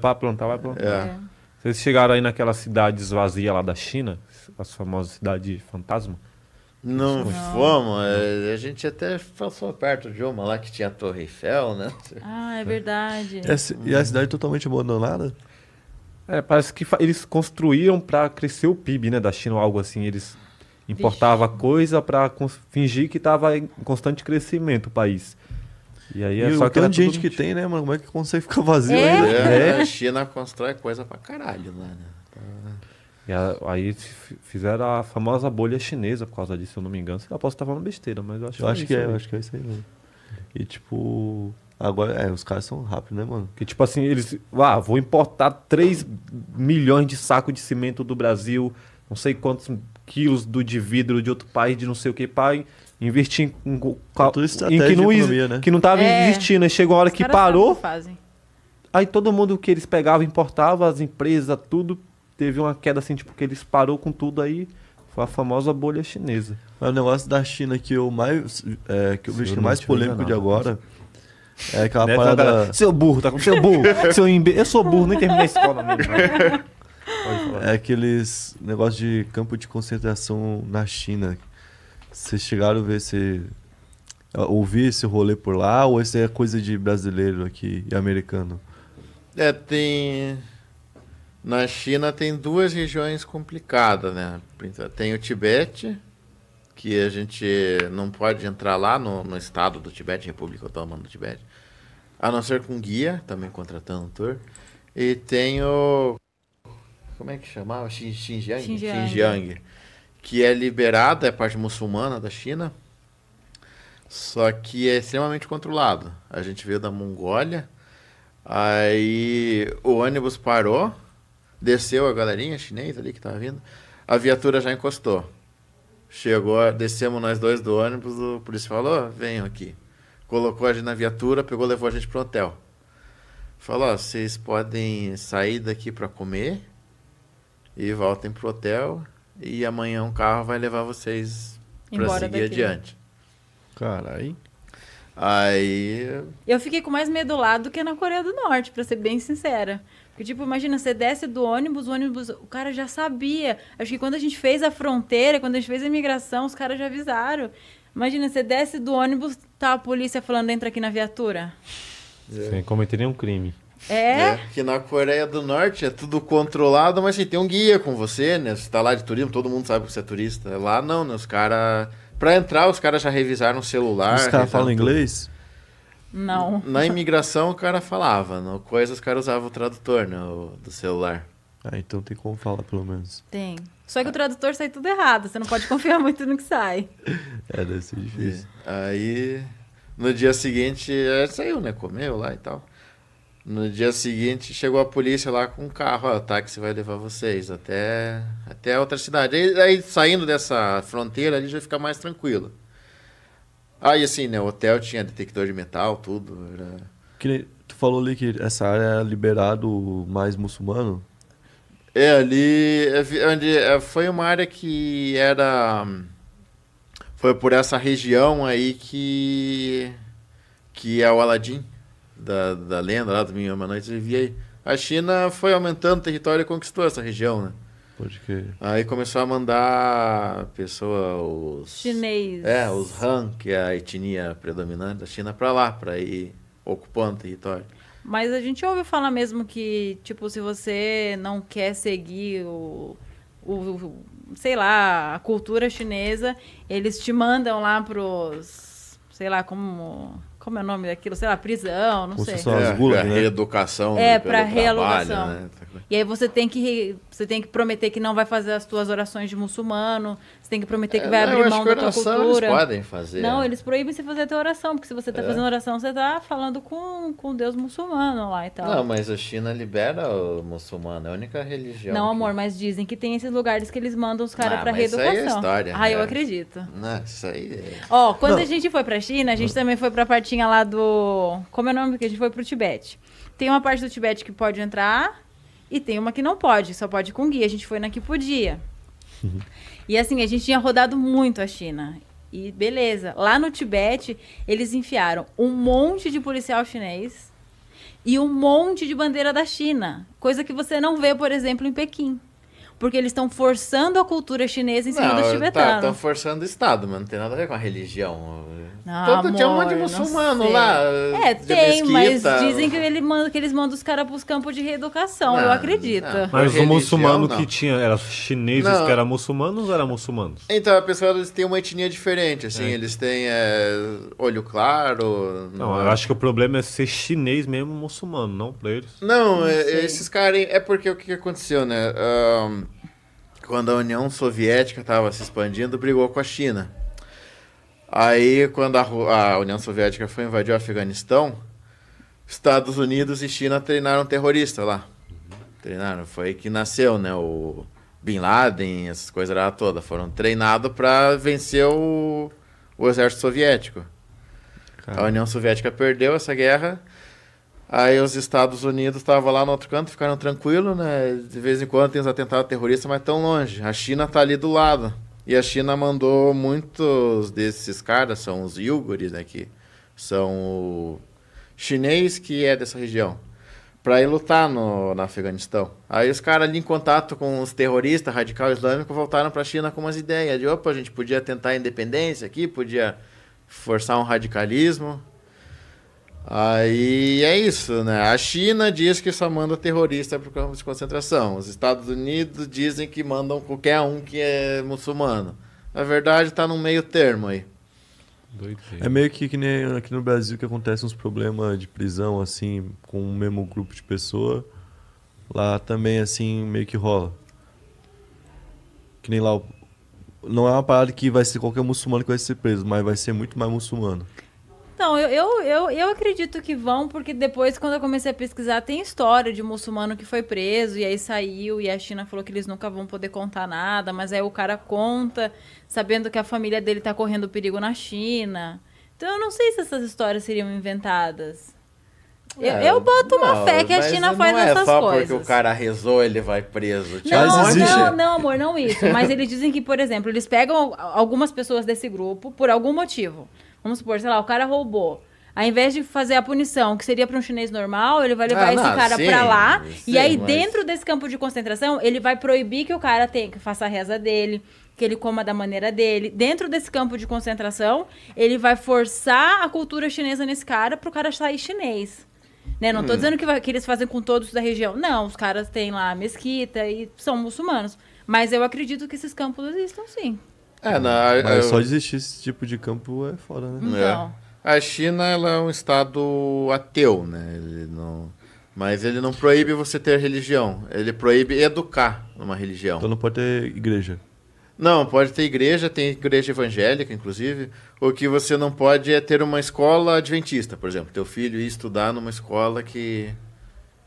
para plantar, vai plantar. É. Vocês chegaram aí naquela cidade esvazia lá da China, as famosas cidades fantasma? Não, fomos, é, a gente até passou perto de uma lá que tinha a Torre Eiffel, né? Ah, é verdade. e a cidade totalmente abandonada? É, parece que eles construíram para crescer o PIB, né, da China ou algo assim. Eles importavam coisa para fingir que estava em constante crescimento o país. E aí é e só o que tanto de gente que tem, né, mano? Como é que consegue ficar vazio é? ainda? É, é. a China constrói coisa pra caralho lá, né? E aí fizeram a famosa bolha chinesa por causa disso, se eu não me engano. Eu posso estar falando besteira, mas eu acho, eu acho que é. é eu acho que é isso aí mesmo. E tipo. Agora, é, os caras são rápidos, né, mano? Que tipo assim, eles. Ah, vou importar 3 milhões de saco de cimento do Brasil, não sei quantos quilos do de vidro de outro país, de não sei o que, pai investir em, é em, em que não economia, né? que não é. investindo. Aí chegou a hora que parou. Que aí todo mundo que eles pegavam, importava, as empresas, tudo, teve uma queda assim, tipo, que eles parou com tudo aí. Foi a famosa bolha chinesa. é o negócio da China que eu mais. É, que eu vejo que mais polêmico de agora. É aquela né? parada. Cara, seu burro, tá com seu burro. seu imbe... Eu sou burro, nem terminei a escola mesmo. É aqueles negócio de campo de concentração na China vocês chegaram a ver se. ouvir esse rolê por lá ou isso é coisa de brasileiro aqui e americano? É, tem. Na China tem duas regiões complicadas, né? Então, tem o Tibete, que a gente não pode entrar lá no, no estado do Tibete, República autônoma do Tibete, a não ser com guia, também contratando um tour. E tem o. Como é que chamava? Xinjiang. Xinjiang. Xinjiang que é liberada, é parte muçulmana da China, só que é extremamente controlado. A gente veio da Mongólia, aí o ônibus parou, desceu a galerinha chinesa ali que estava vindo, a viatura já encostou. Chegou, descemos nós dois do ônibus, o polícia falou, venham aqui. Colocou a gente na viatura, pegou, levou a gente pro hotel. Falou, vocês podem sair daqui para comer e voltem pro hotel e amanhã um carro vai levar vocês para seguir daqui. adiante. Carai. Aí. Eu fiquei com mais medo lá do que na Coreia do Norte, para ser bem sincera. Porque, tipo, imagina, você desce do ônibus, o ônibus, o cara já sabia. Acho que quando a gente fez a fronteira, quando a gente fez a imigração, os caras já avisaram. Imagina, você desce do ônibus, tá a polícia falando, entra aqui na viatura. Sem cometer nenhum crime. É? Né? Que na Coreia do Norte é tudo controlado, mas assim, tem um guia com você, né? Você tá lá de turismo, todo mundo sabe que você é turista. Lá não, né? Os caras. Pra entrar, os caras já revisaram o celular. Os caras falam inglês? Não. Na imigração o cara falava, no coisa os caras usavam o tradutor né, o, do celular. Ah, então tem como falar pelo menos. Tem. Só que ah. o tradutor sai tudo errado, você não pode confiar muito no que sai. É, deve ser difícil. E, é, aí, no dia seguinte, é, saiu, né? Comeu lá e tal. No dia seguinte chegou a polícia lá com um carro, ó, o táxi vai levar vocês até até outra cidade. Aí, aí saindo dessa fronteira ali já fica mais tranquilo. Aí assim, né, o hotel tinha detector de metal, tudo, era... que, tu falou ali que essa área é liberado mais muçulmano? É, ali é onde é, foi uma área que era foi por essa região aí que que é o Aladim da, da lenda lá do Minho Noite, ele via a China foi aumentando o território e conquistou essa região, né? Pode crer. Aí começou a mandar pessoa, os... Chinês. É, os Han, que é a etnia predominante da China, para lá, para ir ocupando o território. Mas a gente ouve falar mesmo que, tipo, se você não quer seguir o, o, o sei lá, a cultura chinesa, eles te mandam lá pros, sei lá, como como é o nome daquilo? Sei lá, prisão, não sei. É, gulas, é né? reeducação. É, né, para realocação. Né? E aí você tem, que, você tem que prometer que não vai fazer as tuas orações de muçulmano, você tem que prometer é, que vai não, abrir mão da tua cultura. Eles podem fazer. Não, eles proíbem você fazer a tua oração, porque se você está é. fazendo oração, você está falando com, com Deus muçulmano lá e tal. Não, mas a China libera o muçulmano, é a única religião. Não, que... amor, mas dizem que tem esses lugares que eles mandam os caras ah, para reeducação. Isso aí é história. Ah, eu né? acredito. Não, isso aí é. Ó, quando não. a gente foi para a China, a gente também foi para a parte tinha lá do. Como é o nome? Que a gente foi pro Tibete. Tem uma parte do Tibete que pode entrar e tem uma que não pode, só pode com guia. A gente foi na que podia. Uhum. E assim, a gente tinha rodado muito a China. E beleza. Lá no Tibete, eles enfiaram um monte de policial chinês e um monte de bandeira da China. Coisa que você não vê, por exemplo, em Pequim porque eles estão forçando a cultura chinesa em cima dos tá, tibetanos. Estão tá, forçando o Estado, mas Não tem nada a ver com a religião. Ah, Todo amor, dia um monte de muçulmano lá. É, tem, mas dizem que, ele manda, que eles mandam os caras para os campos de reeducação. Não, eu acredito. Não, mas o muçulmano não. que tinha, era chineses que eram muçulmanos ou eram muçulmanos? Então, a pessoa, eles têm uma etnia diferente, assim. É. Eles têm é, olho claro. Não, eu é? acho que o problema é ser chinês mesmo muçulmano, não para eles. Não, é, esses caras... É porque o que aconteceu, né? Um, quando a União Soviética estava se expandindo, brigou com a China. Aí, quando a, a União Soviética foi invadir o Afeganistão, Estados Unidos e China treinaram terrorista lá. Treinaram. Foi que nasceu, né? O Bin Laden, essas coisas lá todas. Foram treinados para vencer o, o exército soviético. Caramba. A União Soviética perdeu essa guerra. Aí os Estados Unidos estavam lá no outro canto, ficaram tranquilos, né? De vez em quando tem os atentados terroristas, mas tão longe. A China tá ali do lado. E a China mandou muitos desses caras, são os yuguris, né? Que são o chinês que é dessa região, para ir lutar no, no Afeganistão. Aí os caras ali em contato com os terroristas radical islâmico voltaram para a China com umas ideias de, opa, a gente podia tentar a independência aqui, podia forçar um radicalismo. Aí é isso, né? A China diz que só manda terrorista para o campo de concentração. Os Estados Unidos dizem que mandam qualquer um que é muçulmano. Na verdade, está no meio termo aí. Doideira. É meio que, que nem aqui no Brasil que acontece uns problemas de prisão, assim, com o mesmo grupo de pessoa. Lá também, assim, meio que rola. Que nem lá. Não é uma parada que vai ser qualquer muçulmano que vai ser preso, mas vai ser muito mais muçulmano. Então, eu, eu, eu, eu, acredito que vão, porque depois, quando eu comecei a pesquisar, tem história de muçulmano que foi preso e aí saiu, e a China falou que eles nunca vão poder contar nada, mas aí o cara conta, sabendo que a família dele tá correndo perigo na China. Então, eu não sei se essas histórias seriam inventadas. Eu, é, eu boto não, uma fé que a China faz é essas coisas. Não é só porque o cara rezou, ele vai preso. Tipo, não, não, não, amor, não isso. Mas eles dizem que, por exemplo, eles pegam algumas pessoas desse grupo por algum motivo. Vamos supor, sei lá, o cara roubou. Ao invés de fazer a punição, que seria para um chinês normal, ele vai levar ah, esse não, cara para lá. Sim, e aí, mas... dentro desse campo de concentração, ele vai proibir que o cara tenha, que faça a reza dele, que ele coma da maneira dele. Dentro desse campo de concentração, ele vai forçar a cultura chinesa nesse cara para o cara sair chinês. Né? Não estou hum. dizendo que, que eles fazem com todos da região. Não, os caras têm lá mesquita e são muçulmanos. Mas eu acredito que esses campos existam sim. É, na, Mas eu... É, só desistir esse tipo de campo é foda, né? Então. então. É. A China ela é um estado ateu, né? Ele não... Mas ele não proíbe você ter religião. Ele proíbe educar uma religião. Então não pode ter igreja. Não, pode ter igreja, tem igreja evangélica, inclusive. O que você não pode é ter uma escola adventista, por exemplo. Teu filho ir estudar numa escola que.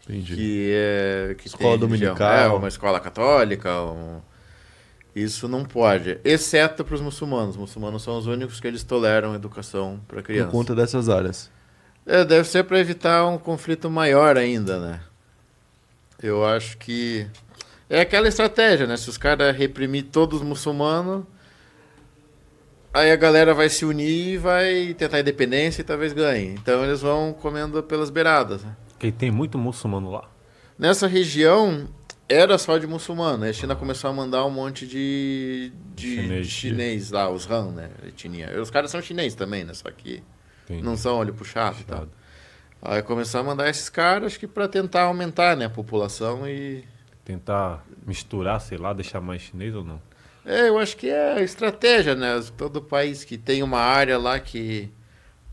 Entendi. Que é. Que escola dominical. É, uma escola católica. Um... Isso não pode, exceto para os muçulmanos. Os muçulmanos são os únicos que eles toleram educação para crianças. Por conta dessas áreas. É, deve ser para evitar um conflito maior ainda, né? Eu acho que é aquela estratégia, né? Se os caras reprimir todos os muçulmanos, aí a galera vai se unir e vai tentar independência e talvez ganhe. Então eles vão comendo pelas beiradas. Né? tem muito muçulmano lá. Nessa região, era só de muçulmano. Né? A China começou a mandar um monte de, de chinês, chinês lá, os Han, né? Etnia. Os caras são chineses também, né? Só que Entendi. não são olho puxado, tá? puxado. e tal. Aí começou a mandar esses caras, acho que para tentar aumentar né, a população e. Tentar misturar, sei lá, deixar mais chinês ou não? É, eu acho que é a estratégia, né? Todo país que tem uma área lá que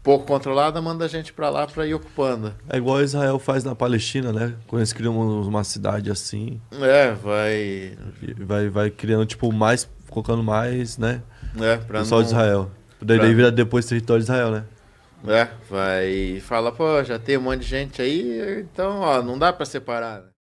pouco controlada, manda a gente para lá para ir ocupando. É igual Israel faz na Palestina, né? Quando eles criam uma, cidade assim. É, vai. Vai, vai criando, tipo, mais. colocando mais, né? É, pra não... Só Israel. Daí pra... vira depois território de Israel, né? É, vai. Fala, pô, já tem um monte de gente aí, então, ó, não dá para separar, né?